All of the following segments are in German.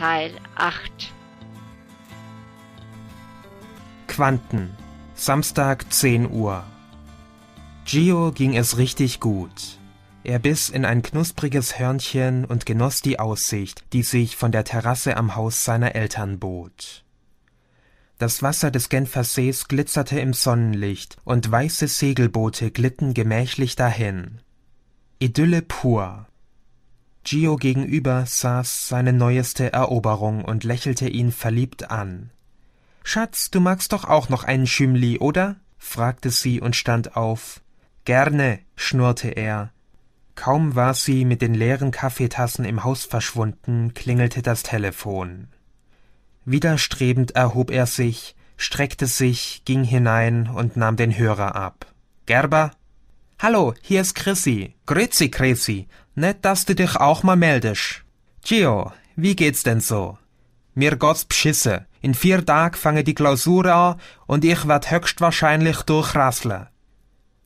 Teil 8. Quanten. Samstag 10 Uhr. Gio ging es richtig gut. Er biss in ein knuspriges Hörnchen und genoss die Aussicht, die sich von der Terrasse am Haus seiner Eltern bot. Das Wasser des Genfer Sees glitzerte im Sonnenlicht und weiße Segelboote glitten gemächlich dahin. Idylle pur. Gio gegenüber saß seine neueste Eroberung und lächelte ihn verliebt an. Schatz, du magst doch auch noch einen Schümli, oder? fragte sie und stand auf. Gerne, schnurrte er. Kaum war sie mit den leeren Kaffeetassen im Haus verschwunden, klingelte das Telefon. Widerstrebend erhob er sich, streckte sich, ging hinein und nahm den Hörer ab. Gerber? Hallo, hier ist Chrissy. Grüezi, Chrissy. Nett, dass du dich auch mal meldest. Gio, wie geht's denn so? Mir Gott's Bschisse. In vier Tagen fange die Klausur an und ich werd höchstwahrscheinlich durchrasseln.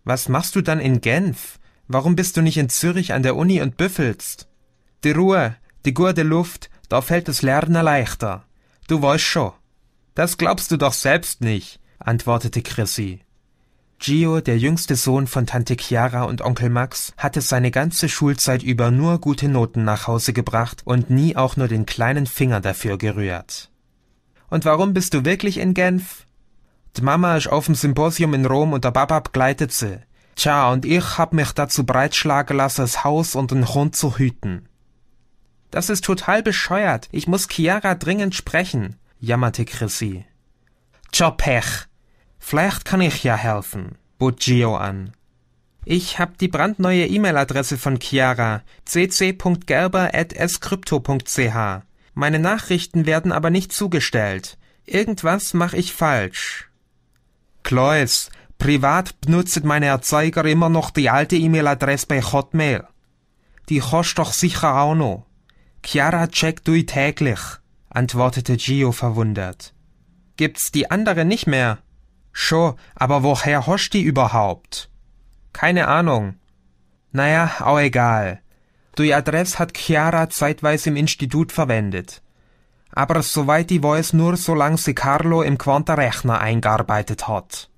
Was machst du dann in Genf? Warum bist du nicht in Zürich an der Uni und büffelst? Die Ruhe, die gute Luft, da fällt das Lernen leichter. Du weißt schon. Das glaubst du doch selbst nicht, antwortete Chrissy. Gio, der jüngste Sohn von Tante Chiara und Onkel Max, hatte seine ganze Schulzeit über nur gute Noten nach Hause gebracht und nie auch nur den kleinen Finger dafür gerührt. Und warum bist du wirklich in Genf? D Mama isch auf'm Symposium in Rom und der Papa begleitet sie. Tja, und ich hab mich dazu breitschlagen lassen, das Haus und den Hund zu hüten. Das ist total bescheuert. Ich muss Chiara dringend sprechen, jammerte Chrissy. Tja, Pech, Vielleicht kann ich ja helfen, bot Gio an. Ich hab die brandneue E-Mail-Adresse von Chiara, cc.gerber.scrypto.ch. Meine Nachrichten werden aber nicht zugestellt. Irgendwas mach ich falsch. Klois, privat benutzt meine Erzeuger immer noch die alte E-Mail-Adresse bei Hotmail. Die hast doch sicher auch noch. Chiara checkt du täglich, antwortete Gio verwundert. Gibt's die andere nicht mehr? Scho, aber woher hosch die überhaupt? Keine Ahnung. Naja, auch egal. Die Adress hat Chiara zeitweise im Institut verwendet. Aber soweit ich weiß, nur solange sie Carlo im Quantenrechner eingearbeitet hat.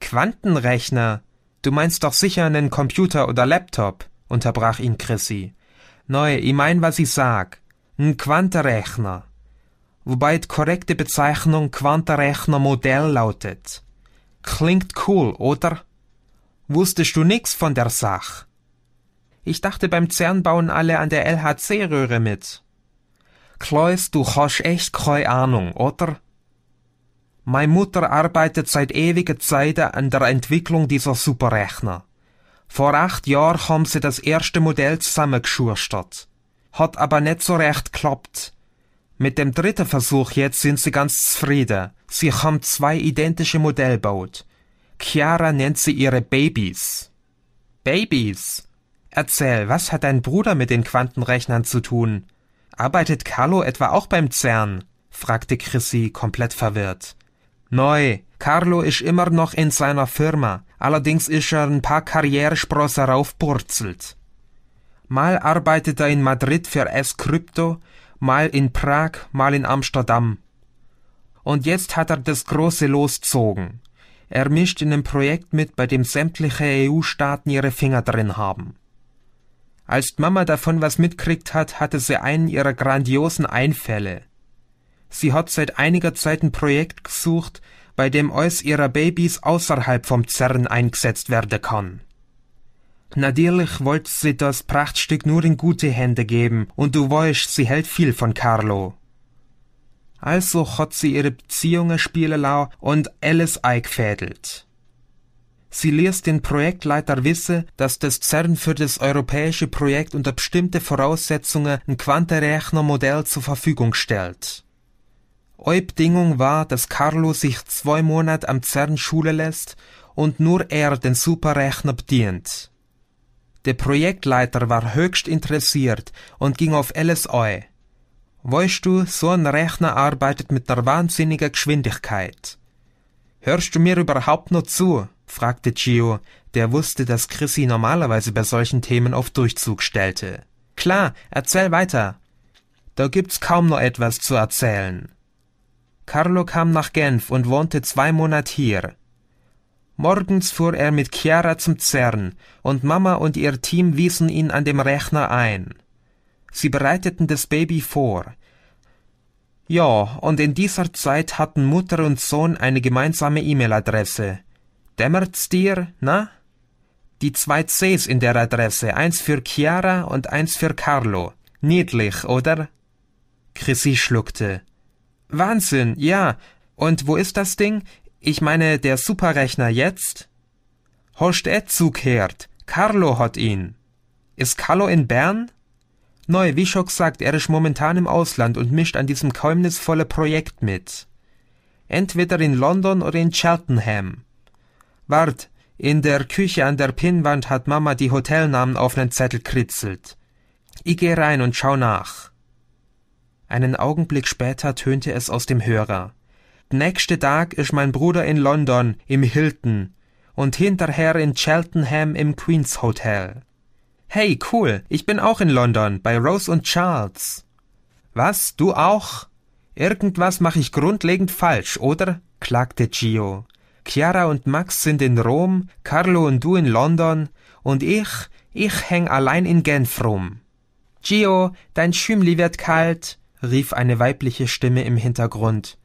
Quantenrechner? Du meinst doch sicher einen Computer oder Laptop, unterbrach ihn Chrissy. Neu, ich mein, was ich sag. Ein Quantenrechner wobei die korrekte Bezeichnung Quantenrechnermodell lautet. Klingt cool, oder? Wusstest du nix von der Sache? Ich dachte, beim CERN bauen alle an der LHC-Röhre mit. Kleus, du hast echt keine Ahnung, oder? Meine Mutter arbeitet seit ewiger Zeit an der Entwicklung dieser Superrechner. Vor acht Jahren haben sie das erste Modell zusammengeschustert. Hat aber nicht so recht geklappt mit dem dritten Versuch jetzt sind sie ganz zufrieden. Sie haben zwei identische Modelle gebaut. Chiara nennt sie ihre Babys. Babys? Erzähl, was hat dein Bruder mit den Quantenrechnern zu tun? Arbeitet Carlo etwa auch beim CERN? fragte Chrissy komplett verwirrt. Neu, Carlo ist immer noch in seiner Firma, allerdings ist er ein paar Karrieresprosse raufpurzelt. Mal arbeitet er in Madrid für s krypto mal in Prag, mal in Amsterdam. Und jetzt hat er das große loszogen. Er mischt in einem Projekt mit, bei dem sämtliche EU-Staaten ihre Finger drin haben. Als Mama davon was mitkriegt hat, hatte sie einen ihrer grandiosen Einfälle. Sie hat seit einiger Zeit ein Projekt gesucht, bei dem alles ihrer Babys außerhalb vom Zerren eingesetzt werden kann. Natürlich wollt sie das Prachtstück nur in gute Hände geben, und du weißt, sie hält viel von Carlo. Also hat sie ihre Beziehungen spielen und alles eingefädelt. Sie ließ den Projektleiter wissen, dass das CERN für das europäische Projekt unter bestimmte Voraussetzungen ein Quantenrechnermodell zur Verfügung stellt. Eine Bedingung war, dass Carlo sich zwei Monate am CERN schule lässt und nur er den Superrechner bedient. Der Projektleiter war höchst interessiert und ging auf LSOI. Weißt du, so ein Rechner arbeitet mit einer wahnsinnigen Geschwindigkeit. Hörst du mir überhaupt noch zu? fragte Gio, der wusste, dass Chrissy normalerweise bei solchen Themen auf Durchzug stellte. Klar, erzähl weiter. Da gibt's kaum noch etwas zu erzählen. Carlo kam nach Genf und wohnte zwei Monate hier. Morgens fuhr er mit Chiara zum CERN und Mama und ihr Team wiesen ihn an dem Rechner ein. Sie bereiteten das Baby vor. Ja, und in dieser Zeit hatten Mutter und Sohn eine gemeinsame E-Mail-Adresse. Dämmert's dir, na? Die zwei Cs in der Adresse, eins für Chiara und eins für Carlo. Niedlich, oder? Chrissy schluckte. Wahnsinn, ja. Und wo ist das Ding? Ich meine, der Superrechner jetzt? Host et zugehört. Carlo hat ihn. Ist Carlo in Bern? Neu, wie schon gesagt, er ist momentan im Ausland und mischt an diesem geheimnisvolle Projekt mit. Entweder in London oder in Cheltenham. Wart, in der Küche an der Pinnwand hat Mama die Hotelnamen auf einen Zettel kritzelt. Ich geh rein und schau nach. Einen Augenblick später tönte es aus dem Hörer. Nächste Tag ist mein Bruder in London im Hilton und hinterher in Cheltenham im Queen's Hotel. Hey, cool, ich bin auch in London bei Rose und Charles. Was, du auch? Irgendwas mache ich grundlegend falsch, oder? klagte Gio. Chiara und Max sind in Rom, Carlo und du in London und ich, ich häng allein in Genf rum. Gio, dein Schümli wird kalt, rief eine weibliche Stimme im Hintergrund.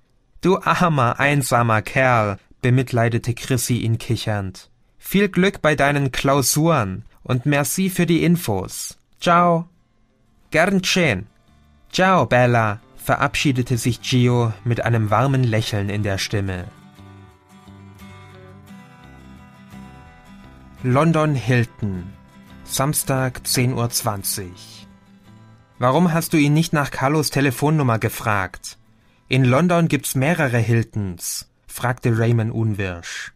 Du armer, einsamer Kerl, bemitleidete Chrissy ihn kichernd. Viel Glück bei deinen Klausuren und merci für die Infos. Ciao. Gern schön. Ciao, Bella, verabschiedete sich Gio mit einem warmen Lächeln in der Stimme. London Hilton, Samstag 10.20 Uhr. Warum hast du ihn nicht nach Carlos Telefonnummer gefragt? In London gibt's mehrere Hiltons, fragte Raymond unwirsch.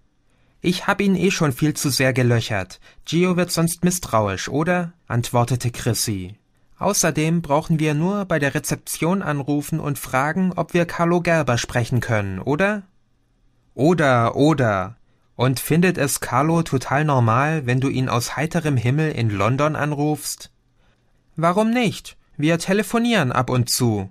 Ich hab ihn eh schon viel zu sehr gelöchert. Gio wird sonst misstrauisch, oder? antwortete Chrissy. Außerdem brauchen wir nur bei der Rezeption anrufen und fragen, ob wir Carlo Gerber sprechen können, oder? Oder, oder. Und findet es Carlo total normal, wenn du ihn aus heiterem Himmel in London anrufst? Warum nicht? Wir telefonieren ab und zu,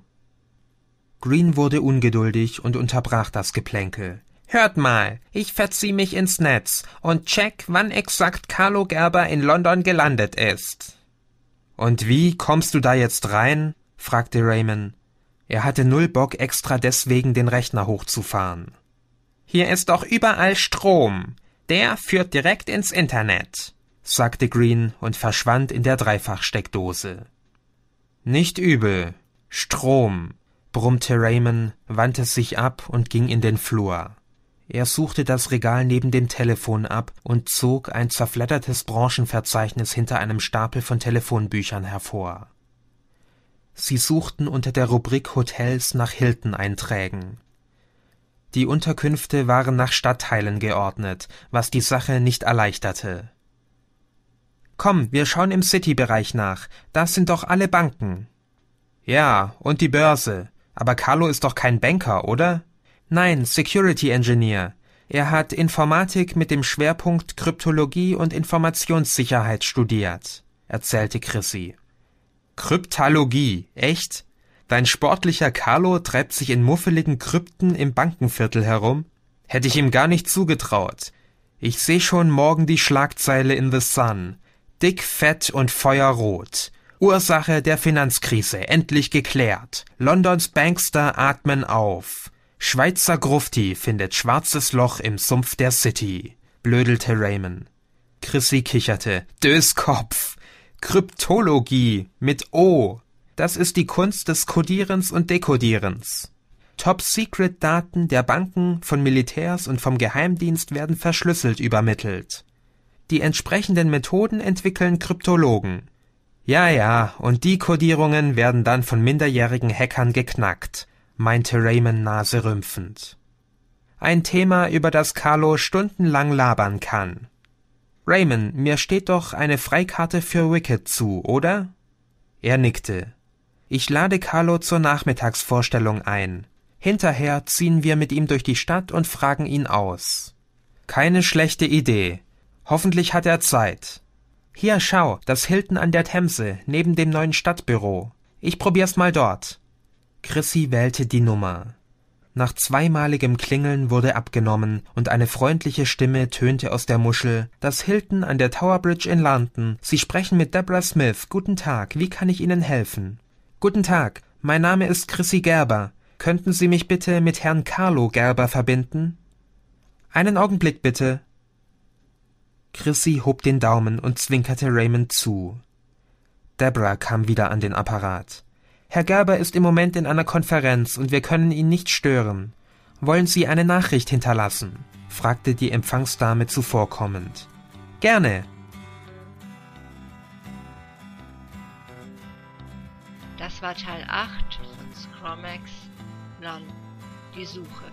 Green wurde ungeduldig und unterbrach das Geplänkel. Hört mal, ich verzieh mich ins Netz und check, wann exakt Carlo Gerber in London gelandet ist. Und wie kommst du da jetzt rein? fragte Raymond. Er hatte null Bock extra deswegen den Rechner hochzufahren. Hier ist doch überall Strom. Der führt direkt ins Internet, sagte Green und verschwand in der Dreifachsteckdose. Nicht übel. Strom brummte Raymond, wandte sich ab und ging in den Flur. Er suchte das Regal neben dem Telefon ab und zog ein zerfleddertes Branchenverzeichnis hinter einem Stapel von Telefonbüchern hervor. Sie suchten unter der Rubrik Hotels nach Hilton-Einträgen. Die Unterkünfte waren nach Stadtteilen geordnet, was die Sache nicht erleichterte. Komm, wir schauen im City-Bereich nach. Da sind doch alle Banken. Ja, und die Börse. Aber Carlo ist doch kein Banker, oder? Nein, Security Engineer. Er hat Informatik mit dem Schwerpunkt Kryptologie und Informationssicherheit studiert, erzählte Chrissy. Kryptologie, echt? Dein sportlicher Carlo treibt sich in muffeligen Krypten im Bankenviertel herum? Hätte ich ihm gar nicht zugetraut. Ich sehe schon morgen die Schlagzeile in The Sun. Dick, fett und feuerrot. Ursache der Finanzkrise endlich geklärt. Londons Bankster atmen auf. Schweizer Grufti findet schwarzes Loch im Sumpf der City, blödelte Raymond. Chrissy kicherte. Döskopf. Kryptologie mit O. Das ist die Kunst des Kodierens und Dekodierens. Top-Secret-Daten der Banken, von Militärs und vom Geheimdienst werden verschlüsselt übermittelt. Die entsprechenden Methoden entwickeln Kryptologen. Ja, ja, und die Codierungen werden dann von minderjährigen Hackern geknackt, meinte Raymond naserümpfend. Ein Thema, über das Carlo stundenlang labern kann. Raymond, mir steht doch eine Freikarte für Wicked zu, oder? Er nickte. Ich lade Carlo zur Nachmittagsvorstellung ein. Hinterher ziehen wir mit ihm durch die Stadt und fragen ihn aus. Keine schlechte Idee. Hoffentlich hat er Zeit. Hier, schau, das Hilton an der Themse, neben dem neuen Stadtbüro. Ich probier's mal dort. Chrissy wählte die Nummer. Nach zweimaligem Klingeln wurde abgenommen und eine freundliche Stimme tönte aus der Muschel. Das Hilton an der Tower Bridge in London. Sie sprechen mit Deborah Smith. Guten Tag. Wie kann ich Ihnen helfen? Guten Tag. Mein Name ist Chrissy Gerber. Könnten Sie mich bitte mit Herrn Carlo Gerber verbinden? Einen Augenblick bitte. Chrissy hob den Daumen und zwinkerte Raymond zu. Debra kam wieder an den Apparat. Herr Gerber ist im Moment in einer Konferenz und wir können ihn nicht stören. Wollen Sie eine Nachricht hinterlassen? fragte die Empfangsdame zuvorkommend. Gerne. Das war Teil 8 von Scromax None, die Suche